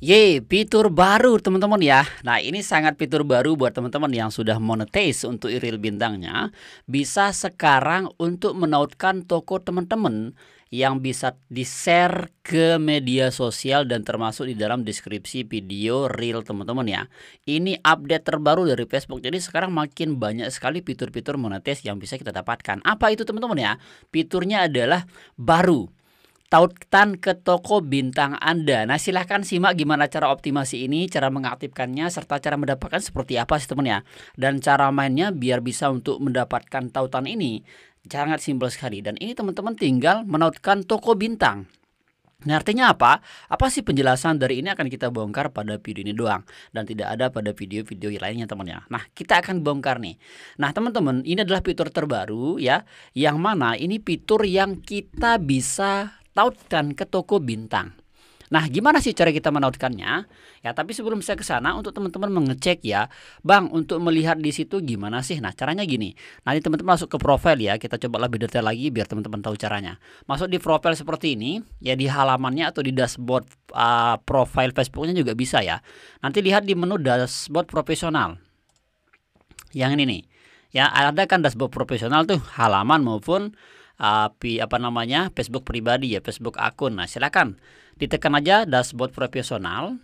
Ye, fitur baru teman-teman ya. Nah, ini sangat fitur baru buat teman-teman yang sudah monetize untuk Iril Bintangnya. Bisa sekarang untuk menautkan toko teman-teman yang bisa di-share ke media sosial dan termasuk di dalam deskripsi video Reel teman-teman ya. Ini update terbaru dari Facebook. Jadi sekarang makin banyak sekali fitur-fitur monetis yang bisa kita dapatkan. Apa itu teman-teman ya? Fiturnya adalah baru tautkan ke toko bintang Anda. Nah, silahkan simak gimana cara optimasi ini, cara mengaktifkannya, serta cara mendapatkan seperti apa sih temennya. Dan cara mainnya biar bisa untuk mendapatkan tautan ini. Sangat simpel sekali. Dan ini teman-teman tinggal menautkan toko bintang. Nah, artinya apa? Apa sih penjelasan dari ini akan kita bongkar pada video ini doang dan tidak ada pada video-video lainnya teman-teman. Ya. Nah, kita akan bongkar nih. Nah, teman-teman, ini adalah fitur terbaru ya, yang mana ini fitur yang kita bisa tautkan ke toko bintang. Nah, gimana sih cara kita menautkannya? Ya, tapi sebelum saya ke sana untuk teman-teman mengecek ya, Bang, untuk melihat di situ gimana sih? Nah, caranya gini. Nanti teman-teman masuk ke profil ya, kita coba lebih detail lagi biar teman-teman tahu caranya. Masuk di profil seperti ini, ya di halamannya atau di dashboard uh, profil Facebooknya juga bisa ya. Nanti lihat di menu dashboard profesional. Yang ini nih. Ya, ada kan dashboard profesional tuh halaman maupun uh, apa namanya Facebook pribadi ya Facebook akun nah silakan ditekan aja dashboard profesional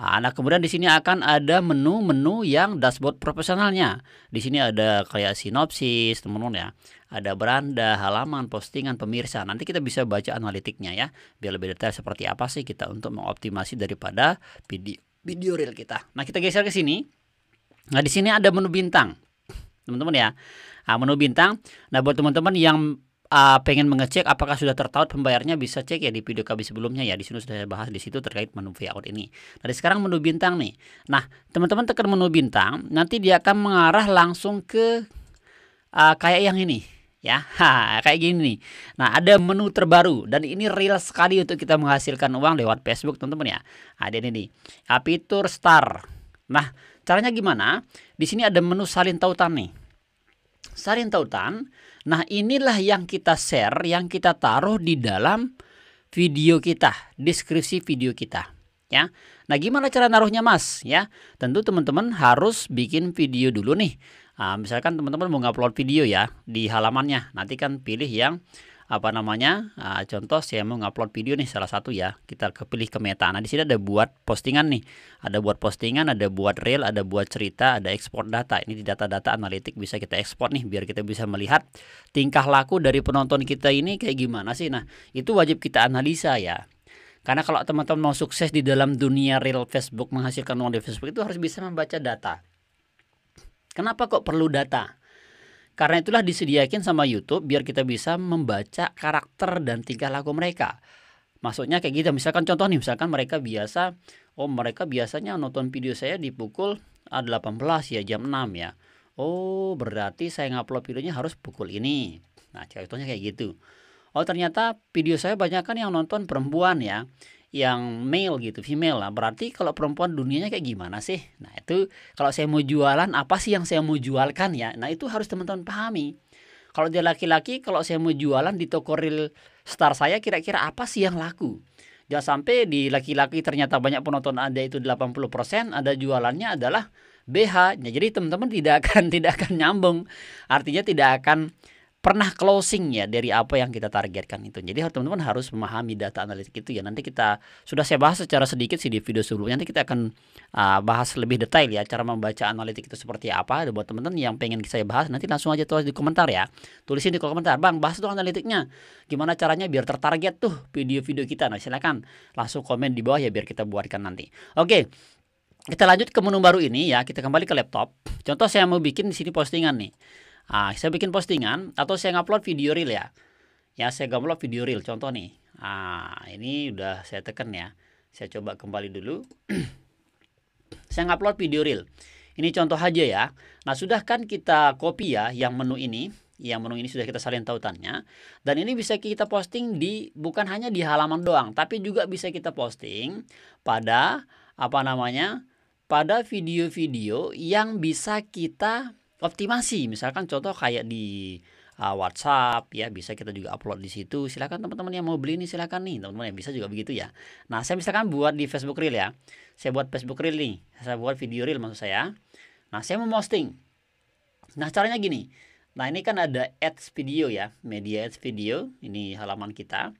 Nah, kemudian di sini akan ada menu-menu yang dashboard profesionalnya. Di sini ada kayak sinopsis, teman-teman ya. Ada beranda, halaman, postingan pemirsa. Nanti kita bisa baca analitiknya ya, biar lebih detail seperti apa sih kita untuk mengoptimasi daripada video video reel kita. Nah, kita geser ke sini. Nah, di sini ada menu bintang teman-teman ya nah, menu bintang nah buat teman-teman yang uh, pengen mengecek apakah sudah tertaut pembayarnya bisa cek ya di video kami sebelumnya ya di sini sudah saya bahas di situ terkait menu payout ini. Dari nah, sekarang menu bintang nih. Nah, teman-teman tekan menu bintang, nanti dia akan mengarah langsung ke uh, kayak yang ini ya. Ha, kayak gini nih. Nah, ada menu terbaru dan ini real sekali untuk kita menghasilkan uang lewat Facebook, teman-teman ya. Ada ini nih. Fitur star. Nah, caranya gimana? Di sini ada menu salin tautan nih. Sarin tautan. Nah, inilah yang kita share, yang kita taruh di dalam video kita, deskripsi video kita, ya. Nah, gimana cara naruhnya, Mas? Ya, tentu teman-teman harus bikin video dulu nih. Nah, misalkan teman-teman mau ngupload video ya di halamannya, nanti kan pilih yang apa namanya uh, contoh saya mau ngupload video nih salah satu ya kita kepilih ke meta nah di sini ada buat postingan nih ada buat postingan ada buat reel ada buat cerita ada ekspor data ini di data-data analitik bisa kita ekspor nih biar kita bisa melihat tingkah laku dari penonton kita ini kayak gimana sih nah itu wajib kita analisa ya karena kalau teman-teman mau sukses di dalam dunia real Facebook menghasilkan uang di Facebook itu harus bisa membaca data kenapa kok perlu data karena itulah disediakan sama YouTube biar kita bisa membaca karakter dan tingkah laku mereka. Maksudnya kayak gitu, misalkan contoh nih, misalkan mereka biasa, oh mereka biasanya nonton video saya di pukul 18 ah, ya, jam 6 ya. Oh berarti saya ngupload videonya harus pukul ini. Nah contohnya kayak gitu. Oh ternyata video saya banyak kan yang nonton perempuan ya yang male gitu, female lah. Berarti kalau perempuan dunianya kayak gimana sih? Nah, itu kalau saya mau jualan apa sih yang saya mau jualkan ya? Nah, itu harus teman-teman pahami. Kalau dia laki-laki, kalau saya mau jualan di toko real star saya kira-kira apa sih yang laku? Jangan sampai di laki-laki ternyata banyak penonton ada itu 80%, ada jualannya adalah BH. Nah, jadi teman-teman tidak akan tidak akan nyambung. Artinya tidak akan pernah closing ya dari apa yang kita targetkan itu. Jadi teman-teman harus memahami data analitik itu ya. Nanti kita sudah saya bahas secara sedikit sih di video sebelumnya. Nanti kita akan uh, bahas lebih detail ya cara membaca analitik itu seperti apa. Buat teman-teman yang pengen saya bahas nanti langsung aja tulis di komentar ya. Tulisin di kolom komentar, "Bang, bahas tuh analitiknya. Gimana caranya biar tertarget tuh video-video kita?" Nah, silakan langsung komen di bawah ya biar kita buatkan nanti. Oke. Kita lanjut ke menu baru ini ya. Kita kembali ke laptop. Contoh saya mau bikin di sini postingan nih. Nah, saya bikin postingan atau saya ngupload video reel ya. Ya, saya ngupload video reel contoh nih. Ah, ini udah saya tekan ya. Saya coba kembali dulu. saya ngupload video reel. Ini contoh aja ya. Nah, sudah kan kita copy ya yang menu ini. Yang menu ini sudah kita salin tautannya. Dan ini bisa kita posting di bukan hanya di halaman doang, tapi juga bisa kita posting pada apa namanya? pada video-video yang bisa kita optimasi misalkan contoh kayak di uh, WhatsApp ya bisa kita juga upload di situ silakan teman-teman yang mau beli ini silakan nih teman-teman yang bisa juga begitu ya nah saya misalkan buat di Facebook Reel ya saya buat Facebook Reel nih saya buat video Reel maksud saya nah saya mau posting nah caranya gini nah ini kan ada ads video ya media ads video ini halaman kita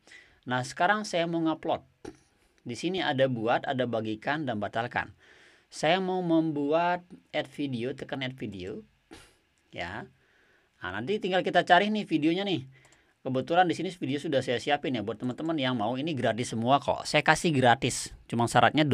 nah sekarang saya mau ngupload di sini ada buat ada bagikan dan batalkan saya mau membuat ad video tekan add video ya. Nah, nanti tinggal kita cari nih videonya nih. Kebetulan di sini video sudah saya siapin ya buat teman-teman yang mau ini gratis semua kok. Saya kasih gratis. Cuma syaratnya